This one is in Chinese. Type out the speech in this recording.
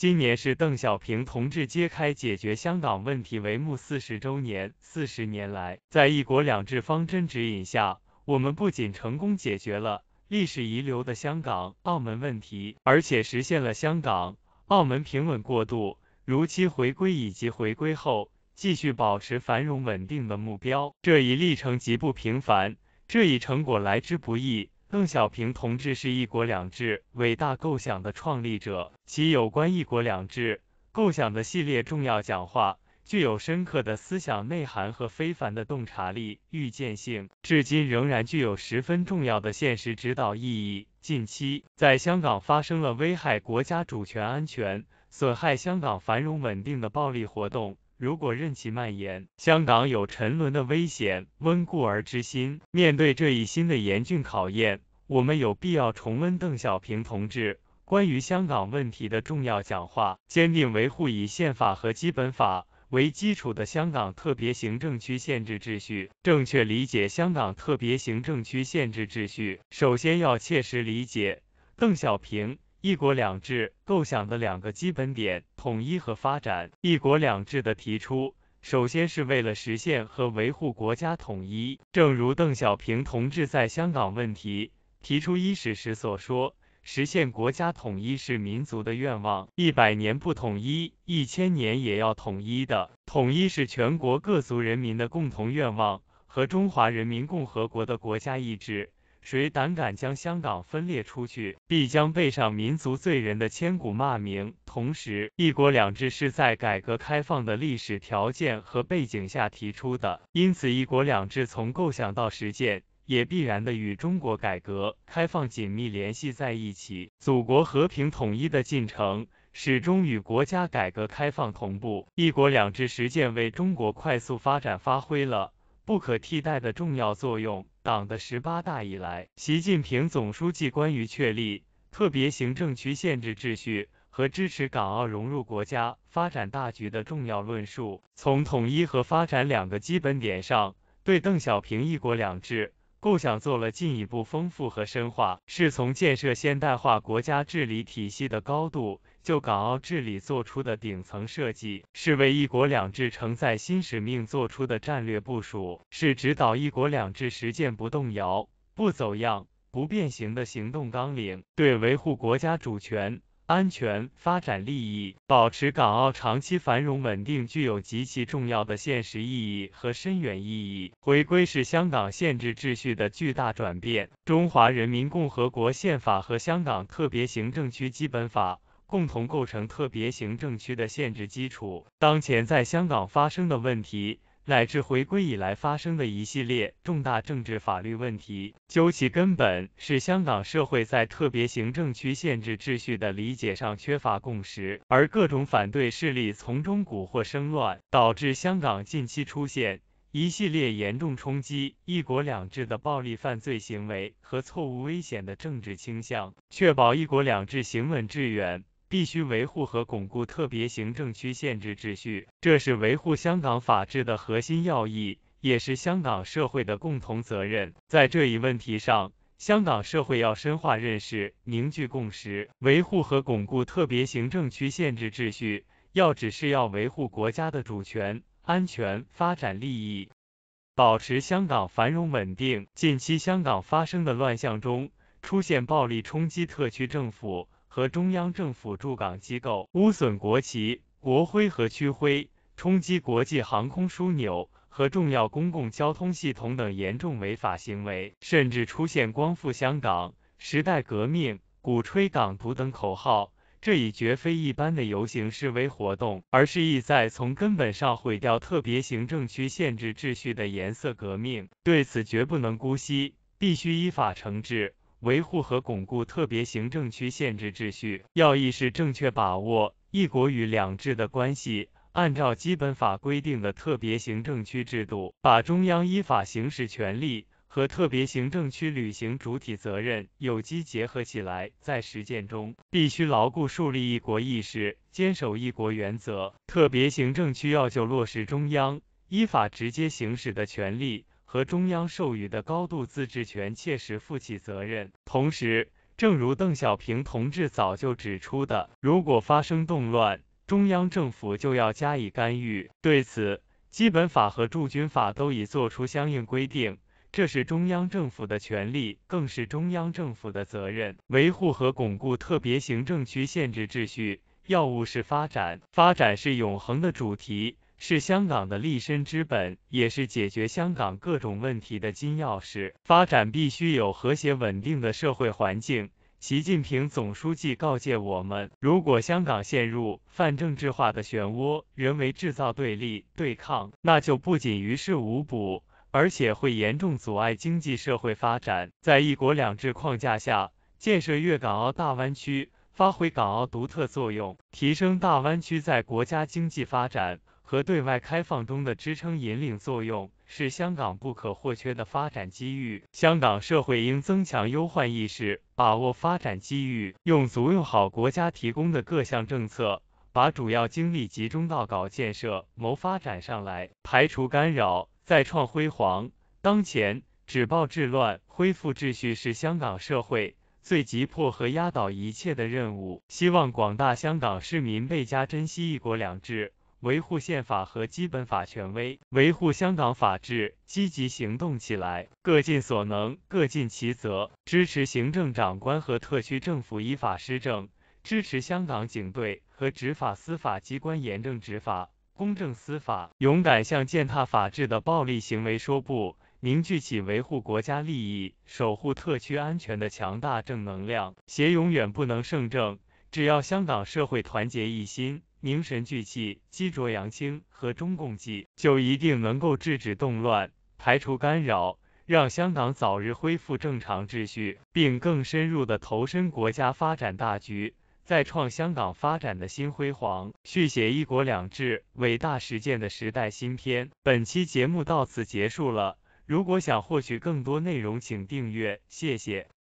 今年是邓小平同志揭开、解决香港问题帷幕四十周年。四十年来，在“一国两制”方针指引下，我们不仅成功解决了历史遗留的香港、澳门问题，而且实现了香港、澳门平稳过渡、如期回归以及回归后继续保持繁荣稳定的目标。这一历程极不平凡，这一成果来之不易。邓小平同志是一国两制伟大构想的创立者，其有关一国两制构想的系列重要讲话，具有深刻的思想内涵和非凡的洞察力、预见性，至今仍然具有十分重要的现实指导意义。近期，在香港发生了危害国家主权安全、损害香港繁荣稳定的暴力活动。如果任其蔓延，香港有沉沦的危险。温故而知新，面对这一新的严峻考验，我们有必要重温邓小平同志关于香港问题的重要讲话，坚定维护以宪法和基本法为基础的香港特别行政区限制秩序。正确理解香港特别行政区限制秩序，首先要切实理解邓小平。“一国两制”构想的两个基本点：统一和发展。“一国两制”的提出，首先是为了实现和维护国家统一。正如邓小平同志在香港问题提出伊始时所说：“实现国家统一是民族的愿望，一百年不统一，一千年也要统一的。统一是全国各族人民的共同愿望和中华人民共和国的国家意志。”谁胆敢将香港分裂出去，必将背上民族罪人的千古骂名。同时，一国两制是在改革开放的历史条件和背景下提出的，因此一国两制从构想到实践，也必然的与中国改革开放紧密联系在一起。祖国和平统一的进程始终与国家改革开放同步，一国两制实践为中国快速发展发挥了不可替代的重要作用。党的十八大以来，习近平总书记关于确立特别行政区宪制秩序和支持港澳融入国家发展大局的重要论述，从统一和发展两个基本点上，对邓小平“一国两制”构想做了进一步丰富和深化，是从建设现代化国家治理体系的高度。就港澳治理作出的顶层设计，是为“一国两制”承载新使命作出的战略部署，是指导“一国两制”实践不动摇、不走样、不变形的行动纲领，对维护国家主权、安全、发展利益，保持港澳长期繁荣稳定，具有极其重要的现实意义和深远意义。回归是香港宪制秩序的巨大转变，《中华人民共和国宪法》和《香港特别行政区基本法》。共同构成特别行政区的限制基础。当前在香港发生的问题，乃至回归以来发生的一系列重大政治法律问题，究其根本是香港社会在特别行政区限制秩序的理解上缺乏共识，而各种反对势力从中蛊惑生乱，导致香港近期出现一系列严重冲击“一国两制”的暴力犯罪行为和错误危险的政治倾向。确保“一国两制”行稳致远。必须维护和巩固特别行政区宪制秩序，这是维护香港法治的核心要义，也是香港社会的共同责任。在这一问题上，香港社会要深化认识，凝聚共识，维护和巩固特别行政区宪制秩序，要只是要维护国家的主权、安全、发展利益，保持香港繁荣稳定。近期香港发生的乱象中，出现暴力冲击特区政府。和中央政府驻港机构污损国旗、国徽和区徽，冲击国际航空枢纽和重要公共交通系统等严重违法行为，甚至出现“光复香港”“时代革命”“鼓吹港独”等口号，这已绝非一般的游行示威活动，而是意在从根本上毁掉特别行政区限制秩序的“颜色革命”。对此，绝不能姑息，必须依法惩治。维护和巩固特别行政区限制秩序，要义是正确把握“一国”与“两制”的关系，按照基本法规定的特别行政区制度，把中央依法行使权力和特别行政区履行主体责任有机结合起来。在实践中，必须牢固树立“一国”意识，坚守“一国”原则，特别行政区要就落实中央依法直接行使的权力。和中央授予的高度自治权，切实负起责任。同时，正如邓小平同志早就指出的，如果发生动乱，中央政府就要加以干预。对此，基本法和驻军法都已作出相应规定，这是中央政府的权利，更是中央政府的责任。维护和巩固特别行政区限制秩序，要务是发展，发展是永恒的主题。是香港的立身之本，也是解决香港各种问题的金钥匙。发展必须有和谐稳定的社会环境。习近平总书记告诫我们：如果香港陷入泛政治化的漩涡，人为制造对立对抗，那就不仅于事无补，而且会严重阻碍经济社会发展。在“一国两制”框架下，建设粤港澳大湾区，发挥港澳独特作用，提升大湾区在国家经济发展。和对外开放中的支撑引领作用是香港不可或缺的发展机遇。香港社会应增强忧患意识，把握发展机遇，用足用好国家提供的各项政策，把主要精力集中到搞建设、谋发展上来，排除干扰，再创辉煌。当前止暴制乱、恢复秩序是香港社会最急迫和压倒一切的任务。希望广大香港市民倍加珍惜“一国两制”。维护宪法和基本法权威，维护香港法治，积极行动起来，各尽所能，各尽其责，支持行政长官和特区政府依法施政，支持香港警队和执法司法机关严正执法、公正司法，勇敢向践踏法治的暴力行为说不，凝聚起维护国家利益、守护特区安全的强大正能量。邪永远不能胜正，只要香港社会团结一心。凝神聚气，积浊扬清，和衷共济，就一定能够制止动乱，排除干扰，让香港早日恢复正常秩序，并更深入的投身国家发展大局，再创香港发展的新辉煌，续写一国两制伟大实践的时代新篇。本期节目到此结束了，如果想获取更多内容，请订阅，谢谢。